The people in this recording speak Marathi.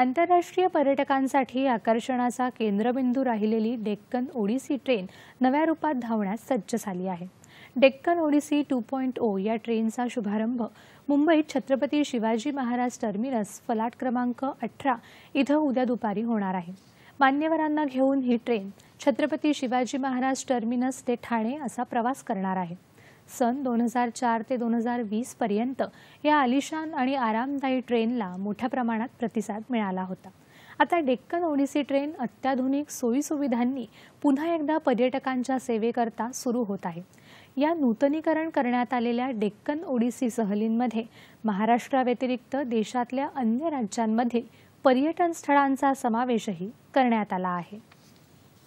आंतरराष्ट्रीय पर्यटकांसाठी आकर्षणाचा केंद्रबिंदू राहिलेली डेक्कन ओडिसी ट्रेन नव्या रूपात धावण्यास सज्ज झाली आहे Deccan Odyssey two point O या ट्रेनचा शुभारंभ मुंबईत छत्रपती शिवाजी महाराज टर्मिनस फलाट क्रमांक अठरा इथं उद्या दुपारी होणार आहे मान्यवरांना घेऊन ही ट्रेन छत्रपती शिवाजी महाराज टर्मिनस ते ठाणे असा प्रवास करणार आहे सन दोन हजार चार ते दोन हजार वीसपर्यंत या आलिशान आणि आरामदायी ट्रेनला मोठ्या प्रमाणात प्रतिसाद मिळाला होता आता डेक्कन ओडिसी ट्रेन अत्याधुनिक सोयीसुविधांनी पुन्हा एकदा पर्यटकांच्या सेवेकरता सुरू होत आहे या नूतनीकरण करण्यात आलेल्या डेक्कन ओडिसी सहलींमध्ये महाराष्ट्राव्यतिरिक्त देशातल्या अन्य राज्यांमध्ये पर्यटन स्थळांचा समावेशही करण्यात आला आहे